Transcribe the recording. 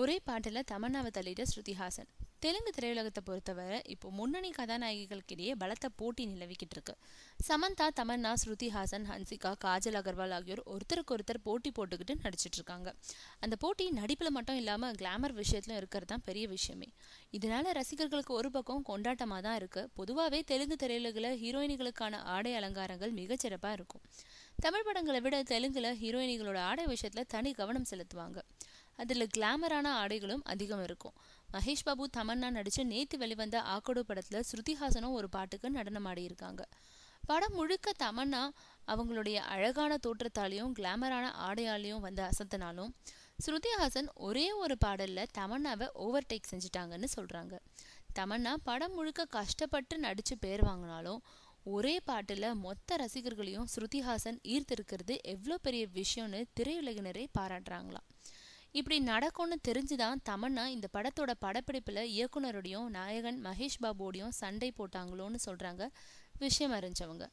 ஒரே பாட்டில் தமன்னாவை தள்ளிட்ட ஸ்ருதிஹாசன் தெலுங்கு திரையுலகத்தை பொறுத்தவரை இப்போ முன்னணி கதாநாயகிகளுக்கிடையே பலத்த போட்டி நிலவிக்கிட்டு இருக்கு சமந்தா தமன்னா ஸ்ருதி ஹாசன் ஹன்சிகா காஜல் அகர்வால் ஆகியோர் ஒருத்தருக்கு ஒருத்தர் போட்டி போட்டுக்கிட்டு நடிச்சிட்டு இருக்காங்க அந்த போட்டி நடிப்பில் மட்டும் இல்லாமல் கிளாமர் விஷயத்துலையும் இருக்கிறது தான் பெரிய விஷயமே இதனால ரசிகர்களுக்கு ஒரு பக்கம் கொண்டாட்டமாக தான் இருக்கு பொதுவாகவே தெலுங்கு திரையுலகில் ஹீரோயினிகளுக்கான ஆடை அலங்காரங்கள் மிகச்சிறப்பாக இருக்கும் தமிழ் படங்களை விட தெலுங்குல ஹீரோயினிகளோட ஆடை விஷயத்துல தனி கவனம் செலுத்துவாங்க அதில் கிளாமரான ஆடைகளும் அதிகம் இருக்கும் மகேஷ் பாபு தமன்னா நடித்த நேற்று வெளிவந்த ஆக்கோடு படத்தில் ஸ்ருதிஹாசனும் ஒரு பாட்டுக்கு நடனம் ஆடியிருக்காங்க படம் முழுக்க தமன்னா அவங்களுடைய அழகான தோற்றத்தாலையும் கிளாமரான ஆடையாலையும் வந்து அசத்தினாலும் ஸ்ருதிஹாசன் ஒரே ஒரு பாடலில் தமன்னாவை ஓவர்டேக் செஞ்சிட்டாங்கன்னு சொல்கிறாங்க தமன்னா படம் முழுக்க கஷ்டப்பட்டு நடித்து பேர் வாங்கினாலும் ஒரே பாட்டில் மொத்த ரசிகர்களையும் ஸ்ருதிஹாசன் ஈர்த்திருக்கிறது எவ்வளோ பெரிய விஷயம்னு திரையுலகினரே பாராட்டுறாங்களாம் இப்படி நடக்கும்னு தெரிஞ்சுதான் தமன்னா இந்த படத்தோட படப்பிடிப்பில் இயக்குனரோடையும் நாயகன் மகேஷ் பாபுடையும் சண்டை போட்டாங்களோன்னு சொல்கிறாங்க விஷயம் அறிஞ்சவங்க